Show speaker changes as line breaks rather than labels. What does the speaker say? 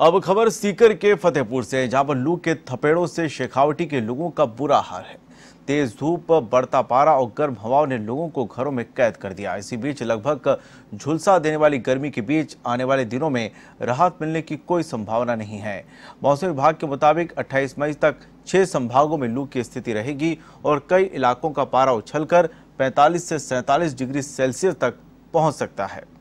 अब खबर सीकर के फतेहपुर से जहां पर लू के थपेड़ों से शेखावटी के लोगों का बुरा हाल है तेज धूप बढ़ता पारा और गर्म हवाओं ने लोगों को घरों में कैद कर दिया इसी बीच लगभग झुलसा देने वाली गर्मी के बीच आने वाले दिनों में राहत मिलने की कोई संभावना नहीं है मौसम विभाग के मुताबिक 28 मई तक छह संभागों में लू की स्थिति रहेगी और कई इलाकों का पारा उछल 45 से सैंतालीस डिग्री सेल्सियस तक पहुँच सकता है